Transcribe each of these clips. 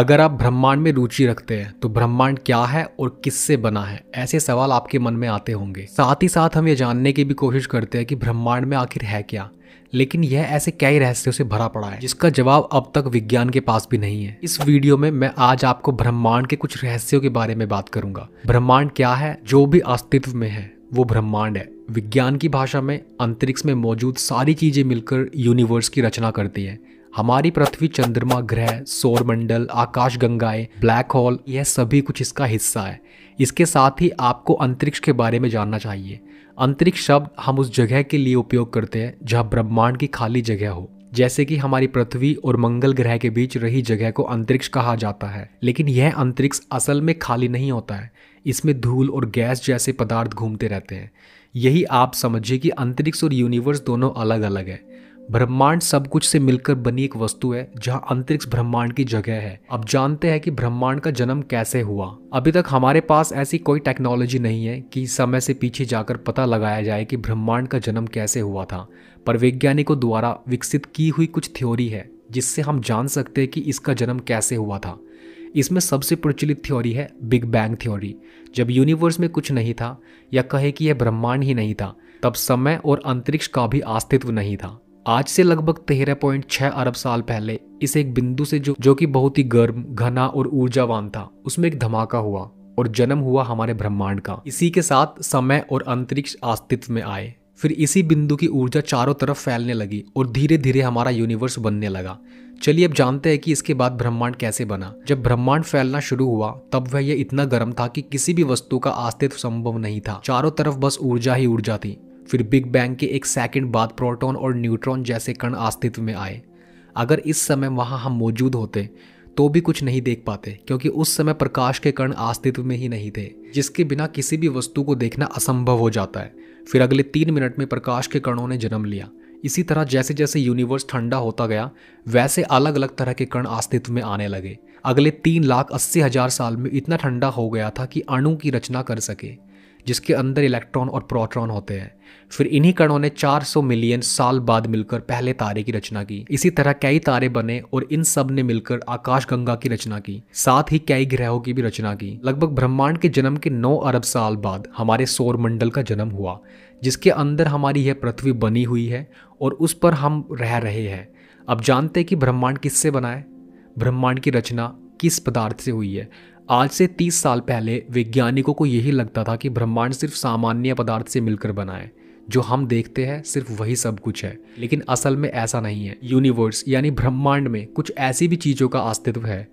अगर आप ब्रह्मांड में रुचि रखते हैं तो ब्रह्मांड क्या है और किससे बना है ऐसे सवाल आपके मन में आते होंगे साथ ही साथ हम ये जानने की भी कोशिश करते हैं कि ब्रह्मांड में आखिर है क्या लेकिन यह ऐसे कई रहस्यों से भरा पड़ा है जिसका जवाब अब तक विज्ञान के पास भी नहीं है इस वीडियो में मैं आज आपको ब्रह्मांड के कुछ रहस्यों के बारे में बात करूंगा ब्रह्मांड क्या है जो भी अस्तित्व में है वो ब्रह्मांड है विज्ञान की भाषा में अंतरिक्ष में मौजूद सारी चीजें मिलकर यूनिवर्स की रचना करती है हमारी पृथ्वी चंद्रमा ग्रह सौरमंडल आकाश गंगाएं ब्लैक होल यह सभी कुछ इसका हिस्सा है इसके साथ ही आपको अंतरिक्ष के बारे में जानना चाहिए अंतरिक्ष शब्द हम उस जगह के लिए उपयोग करते हैं जहाँ ब्रह्मांड की खाली जगह हो जैसे कि हमारी पृथ्वी और मंगल ग्रह के बीच रही जगह को अंतरिक्ष कहा जाता है लेकिन यह अंतरिक्ष असल में खाली नहीं होता है इसमें धूल और गैस जैसे पदार्थ घूमते रहते हैं यही आप समझिए कि अंतरिक्ष और यूनिवर्स दोनों अलग अलग है ब्रह्मांड सब कुछ से मिलकर बनी एक वस्तु है जहाँ अंतरिक्ष ब्रह्मांड की जगह है अब जानते हैं कि ब्रह्मांड का जन्म कैसे हुआ अभी तक हमारे पास ऐसी कोई टेक्नोलॉजी नहीं है कि समय से पीछे जाकर पता लगाया जाए कि ब्रह्मांड का जन्म कैसे हुआ था पर वैज्ञानिकों द्वारा विकसित की हुई कुछ थ्योरी है जिससे हम जान सकते हैं कि इसका जन्म कैसे हुआ था इसमें सबसे प्रचलित थ्योरी है बिग बैंग थ्योरी जब यूनिवर्स में कुछ नहीं था या कहे कि यह ब्रह्मांड ही नहीं था तब समय और अंतरिक्ष का भी अस्तित्व नहीं था आज से लगभग तेरह पॉइंट छह अरब साल पहले इस एक बिंदु से जो जो कि बहुत ही गर्म घना और ऊर्जावान था उसमें एक धमाका हुआ और जन्म हुआ हमारे ब्रह्मांड का इसी के साथ समय और अंतरिक्ष अस्तित्व में आए फिर इसी बिंदु की ऊर्जा चारों तरफ फैलने लगी और धीरे धीरे हमारा यूनिवर्स बनने लगा चलिए अब जानते हैं कि इसके बाद ब्रह्मांड कैसे बना जब ब्रह्मांड फैलना शुरू हुआ तब वह यह इतना गर्म था कि किसी भी वस्तु का अस्तित्व संभव नहीं था चारों तरफ बस ऊर्जा ही ऊर्जा थी फिर बिग बैंग के एक सेकंड बाद प्रोटॉन और न्यूट्रॉन जैसे कण अस्तित्व में आए अगर इस समय वहाँ हम मौजूद होते तो भी कुछ नहीं देख पाते क्योंकि उस समय प्रकाश के कण अस्तित्व में ही नहीं थे जिसके बिना किसी भी वस्तु को देखना असंभव हो जाता है फिर अगले तीन मिनट में प्रकाश के कणों ने जन्म लिया इसी तरह जैसे जैसे यूनिवर्स ठंडा होता गया वैसे अलग अलग तरह के कण अस्तित्व में आने लगे अगले तीन लाख अस्सी हजार साल में इतना ठंडा हो गया था कि अणु की रचना कर सके जिसके अंदर इलेक्ट्रॉन और प्रोट्रॉन होते हैं फिर इन्हीं कणों ने 400 मिलियन साल बाद मिलकर पहले तारे की रचना की इसी तरह कई तारे बने और इन सब ने मिलकर आकाशगंगा की रचना की साथ ही कई ग्रहों की भी रचना की लगभग ब्रह्मांड के जन्म के 9 अरब साल बाद हमारे सौर मंडल का जन्म हुआ जिसके अंदर हमारी यह पृथ्वी बनी हुई है और उस पर हम रह रहे हैं अब जानते हैं कि ब्रह्मांड किससे बनाए ब्रह्मांड की रचना किस पदार्थ से हुई है आज से 30 साल पहले वैज्ञानिकों को यही लगता था कि ब्रह्मांड सिर्फ सामान्य पदार्थ से मिलकर बना है जो हम देखते हैं सिर्फ वही सब कुछ है लेकिन असल में ऐसा नहीं है यूनिवर्स यानी ब्रह्मांड में कुछ ऐसी भी चीज़ों का अस्तित्व है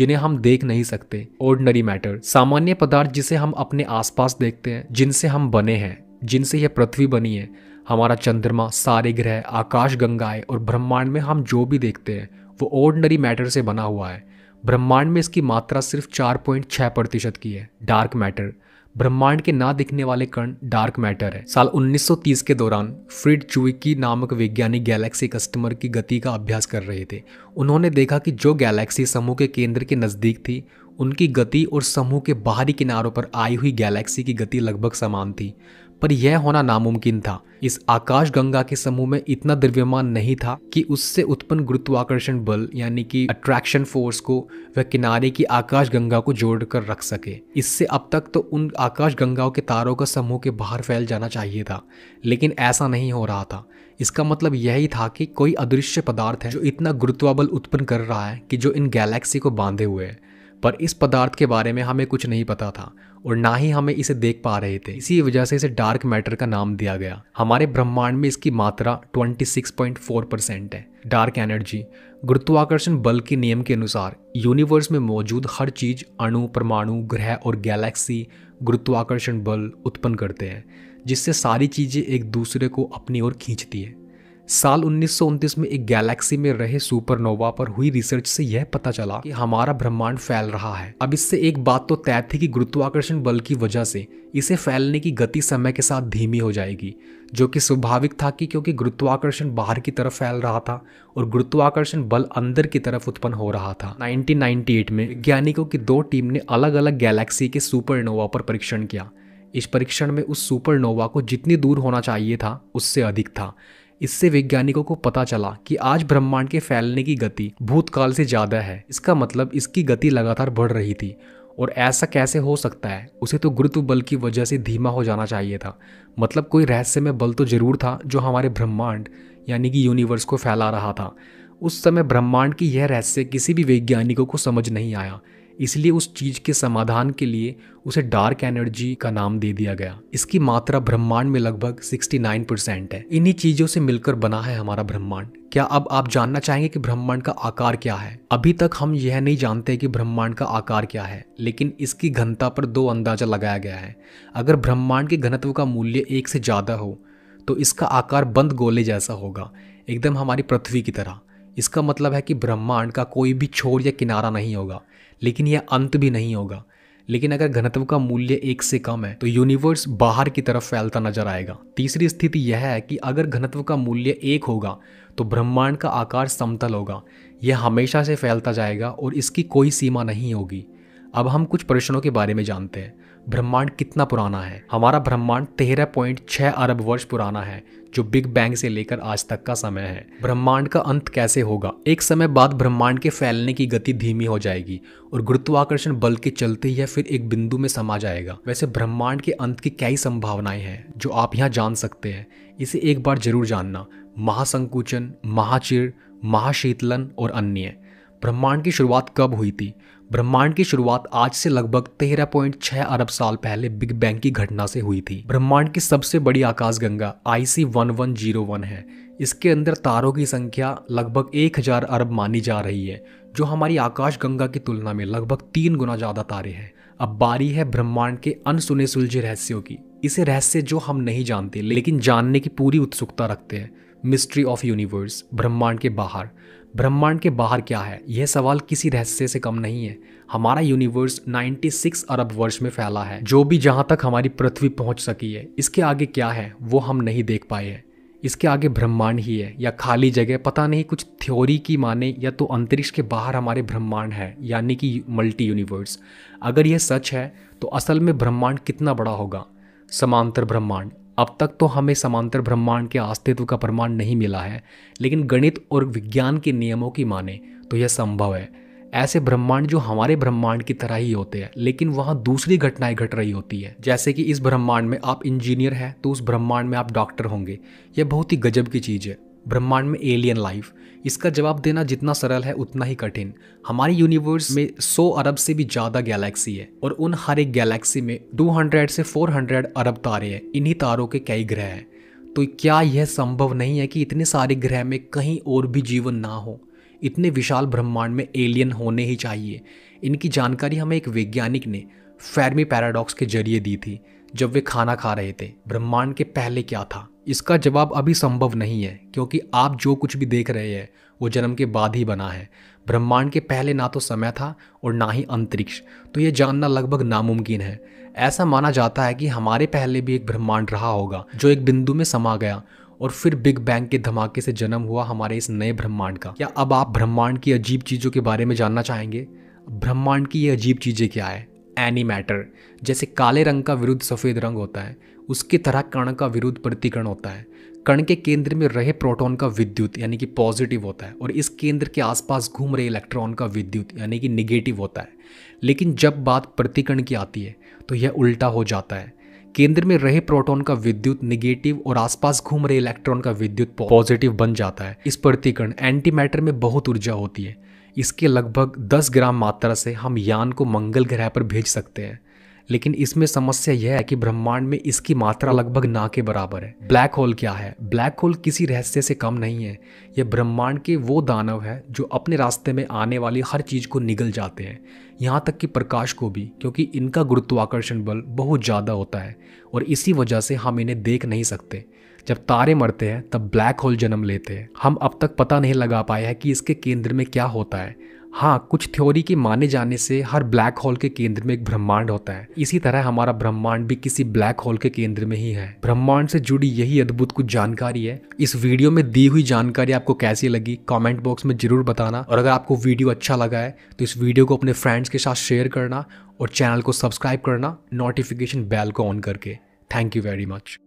जिन्हें हम देख नहीं सकते ऑर्डनरी मैटर सामान्य पदार्थ जिसे हम अपने आसपास देखते हैं जिनसे हम बने हैं जिनसे यह पृथ्वी बनी है हमारा चंद्रमा सारे ग्रह आकाश गंगाएं और ब्रह्मांड में हम जो भी देखते हैं वो ऑर्डनरी मैटर से बना हुआ है ब्रह्मांड में इसकी मात्रा सिर्फ चार पॉइंट छः प्रतिशत की है डार्क मैटर ब्रह्मांड के ना दिखने वाले कण डार्क मैटर है साल 1930 के दौरान फ्रिड चुविकी नामक वैज्ञानिक गैलेक्सी कस्टमर की गति का अभ्यास कर रहे थे उन्होंने देखा कि जो गैलेक्सी समूह के केंद्र के नज़दीक थी उनकी गति और समूह के बाहरी किनारों पर आई हुई गैलेक्सी की गति लगभग समान थी पर यह होना नामुमकिन था इस आकाश गंगा के समूह में इतना द्रव्यमान नहीं था कि उससे उत्पन्न गुरुत्वाकर्षण बल यानी कि अट्रैक्शन फोर्स को वह किनारे की आकाश गंगा को जोड़कर रख सके इससे अब तक तो उन आकाश गंगाओं के तारों का समूह के बाहर फैल जाना चाहिए था लेकिन ऐसा नहीं हो रहा था इसका मतलब यही था कि कोई अदृश्य पदार्थ है जो इतना गुरुत्वाबल उत्पन्न कर रहा है कि जो इन गैलेक्सी को बांधे हुए है पर इस पदार्थ के बारे में हमें कुछ नहीं पता था और ना ही हमें इसे देख पा रहे थे इसी वजह से इसे डार्क मैटर का नाम दिया गया हमारे ब्रह्मांड में इसकी मात्रा 26.4 परसेंट है डार्क एनर्जी गुरुत्वाकर्षण बल के नियम के अनुसार यूनिवर्स में मौजूद हर चीज अणु परमाणु ग्रह और गैलेक्सी गुरुत्वाकर्षण बल उत्पन्न करते हैं जिससे सारी चीज़ें एक दूसरे को अपनी ओर खींचती है साल उन्नीस में एक गैलेक्सी में रहे सुपरनोवा पर हुई रिसर्च से यह पता चला कि हमारा ब्रह्मांड फैल रहा है अब इससे एक बात तो तय थी कि गुरुत्वाकर्षण बल की वजह से इसे फैलने की गति समय के साथ धीमी हो जाएगी जो कि स्वाभाविक था कि क्योंकि गुरुत्वाकर्षण बाहर की तरफ फैल रहा था और गुरुत्वाकर्षण बल अंदर की तरफ उत्पन्न हो रहा था 1998 में वैज्ञानिकों की दो टीम ने अलग अलग गैलेक्सी के सुपरनोवा पर परीक्षण किया इस परीक्षण में उस सुपरनोवा को जितनी दूर होना चाहिए था उससे अधिक था इससे वैज्ञानिकों को पता चला कि आज ब्रह्मांड के फैलने की गति भूतकाल से ज़्यादा है इसका मतलब इसकी गति लगातार बढ़ रही थी और ऐसा कैसे हो सकता है उसे तो गुरुत्व बल की वजह से धीमा हो जाना चाहिए था मतलब कोई रहस्यमय बल तो ज़रूर था जो हमारे ब्रह्मांड यानी कि यूनिवर्स को फैला रहा था उस समय ब्रह्मांड की यह रहस्य किसी भी वैज्ञानिकों को समझ नहीं आया इसलिए उस चीज के समाधान के लिए उसे डार्क एनर्जी का नाम दे दिया गया इसकी मात्रा ब्रह्मांड में लगभग 69 परसेंट है इन्हीं चीजों से मिलकर बना है हमारा ब्रह्मांड क्या अब आप जानना चाहेंगे कि ब्रह्मांड का आकार क्या है अभी तक हम यह नहीं जानते कि ब्रह्मांड का आकार क्या है लेकिन इसकी घनता पर दो अंदाजा लगाया गया है अगर ब्रह्मांड के घनत्व का मूल्य एक से ज्यादा हो तो इसका आकार बंद गोले जैसा होगा एकदम हमारी पृथ्वी की तरह इसका मतलब है कि ब्रह्मांड का कोई भी छोर या किनारा नहीं होगा लेकिन यह अंत भी नहीं होगा लेकिन अगर घनत्व का मूल्य एक से कम है तो यूनिवर्स बाहर की तरफ फैलता नजर आएगा तीसरी स्थिति यह है कि अगर घनत्व का मूल्य एक होगा तो ब्रह्मांड का आकार समतल होगा यह हमेशा से फैलता जाएगा और इसकी कोई सीमा नहीं होगी अब हम कुछ प्रश्नों के बारे में जानते हैं ब्रह्मांड कितना पुराना है हमारा ब्रह्मांड तेरह पॉइंट छह अरब वर्ष पुराना है जो बिग बैंग से लेकर आज तक का समय है ब्रह्मांड का अंत कैसे होगा एक समय बाद ब्रह्मांड के फैलने की गति धीमी हो जाएगी और गुरुत्वाकर्षण बल के चलते यह फिर एक बिंदु में समा जाएगा वैसे ब्रह्मांड के अंत की कई संभावनाएं हैं जो आप यहाँ जान सकते हैं इसे एक बार जरूर जानना महासंकुचन महाचिर महाशीतलन और अन्य ब्रह्मांड की शुरुआत कब हुई थी ब्रह्मांड की शुरुआत आज से लगभग 13.6 अरब साल पहले बिग बैंग की घटना से हुई थी ब्रह्मांड की सबसे बड़ी आकाशगंगा आईसी वन है इसके अंदर तारों की संख्या लगभग 1000 अरब मानी जा रही है जो हमारी आकाशगंगा की तुलना में लगभग तीन गुना ज़्यादा तारे हैं अब बारी है ब्रह्मांड के अनसुने सुलझे रहस्यों की इसे रहस्य जो हम नहीं जानते लेकिन जानने की पूरी उत्सुकता रखते हैं मिस्ट्री ऑफ यूनिवर्स ब्रह्मांड के बाहर ब्रह्मांड के बाहर क्या है यह सवाल किसी रहस्य से कम नहीं है हमारा यूनिवर्स 96 अरब वर्ष में फैला है जो भी जहाँ तक हमारी पृथ्वी पहुँच सकी है इसके आगे क्या है वो हम नहीं देख पाए हैं इसके आगे ब्रह्मांड ही है या खाली जगह पता नहीं कुछ थ्योरी की माने या तो अंतरिक्ष के बाहर हमारे ब्रह्मांड है यानी कि मल्टी यूनिवर्स अगर यह सच है तो असल में ब्रह्मांड कितना बड़ा होगा समांतर ब्रह्मांड अब तक तो हमें समांतर ब्रह्मांड के अस्तित्व का प्रमाण नहीं मिला है लेकिन गणित और विज्ञान के नियमों की माने तो यह संभव है ऐसे ब्रह्मांड जो हमारे ब्रह्मांड की तरह ही होते हैं लेकिन वहाँ दूसरी घटनाएं घट रही होती है जैसे कि इस ब्रह्मांड में आप इंजीनियर हैं तो उस ब्रह्मांड में आप डॉक्टर होंगे यह बहुत ही गजब की चीज़ है ब्रह्मांड में एलियन लाइफ इसका जवाब देना जितना सरल है उतना ही कठिन हमारी यूनिवर्स में 100 अरब से भी ज़्यादा गैलेक्सी है और उन हर एक गैलेक्सी में 200 से 400 अरब तारे हैं इन्हीं तारों के कई ग्रह हैं तो क्या यह संभव नहीं है कि इतने सारे ग्रह में कहीं और भी जीवन ना हो इतने विशाल ब्रह्मांड में एलियन होने ही चाहिए इनकी जानकारी हमें एक वैज्ञानिक ने फैर्मी पैराडॉक्स के जरिए दी थी जब वे खाना खा रहे थे ब्रह्मांड के पहले क्या था इसका जवाब अभी संभव नहीं है क्योंकि आप जो कुछ भी देख रहे हैं वो जन्म के बाद ही बना है ब्रह्मांड के पहले ना तो समय था और ना ही अंतरिक्ष तो ये जानना लगभग नामुमकिन है ऐसा माना जाता है कि हमारे पहले भी एक ब्रह्मांड रहा होगा जो एक बिंदु में समा गया और फिर बिग बैंग के धमाके से जन्म हुआ हमारे इस नए ब्रह्मांड का क्या अब आप ब्रह्मांड की अजीब चीज़ों के बारे में जानना चाहेंगे ब्रह्मांड की ये अजीब चीज़ें क्या है एनी मैटर जैसे काले रंग का विरुद्ध सफ़ेद रंग होता है उसकी तरह कण का विरुद्ध प्रतिकरण होता है कण के केंद्र में रहे प्रोटॉन का विद्युत यानी कि पॉजिटिव होता है और इस केंद्र के आसपास घूम रहे इलेक्ट्रॉन का विद्युत यानी कि निगेटिव होता है लेकिन जब बात प्रतिकर्ण की आती है तो यह उल्टा हो जाता है केंद्र में रहे प्रोटॉन का विद्युत निगेटिव और आसपास घूम रहे इलेक्ट्रॉन का विद्युत पॉजिटिव बन जाता है इस प्रतिकरण एंटी मैटर में बहुत ऊर्जा होती है इसके लगभग 10 ग्राम मात्रा से हम यान को मंगल ग्रह पर भेज सकते हैं लेकिन इसमें समस्या यह है कि ब्रह्मांड में इसकी मात्रा लगभग ना के बराबर है ब्लैक होल क्या है ब्लैक होल किसी रहस्य से कम नहीं है यह ब्रह्मांड के वो दानव है जो अपने रास्ते में आने वाली हर चीज़ को निगल जाते हैं यहाँ तक कि प्रकाश को भी क्योंकि इनका गुरुत्वाकर्षण बल बहुत ज़्यादा होता है और इसी वजह से हम इन्हें देख नहीं सकते जब तारे मरते हैं तब ब्लैक होल जन्म लेते हैं हम अब तक पता नहीं लगा पाए हैं कि इसके केंद्र में क्या होता है हाँ कुछ थ्योरी के माने जाने से हर ब्लैक होल के केंद्र में एक ब्रह्मांड होता है इसी तरह हमारा ब्रह्मांड भी किसी ब्लैक होल के केंद्र में ही है ब्रह्मांड से जुड़ी यही अद्भुत कुछ जानकारी है इस वीडियो में दी हुई जानकारी आपको कैसी लगी कॉमेंट बॉक्स में जरूर बताना और अगर आपको वीडियो अच्छा लगा है तो इस वीडियो को अपने फ्रेंड्स के साथ शेयर करना और चैनल को सब्सक्राइब करना नोटिफिकेशन बेल को ऑन करके थैंक यू वेरी मच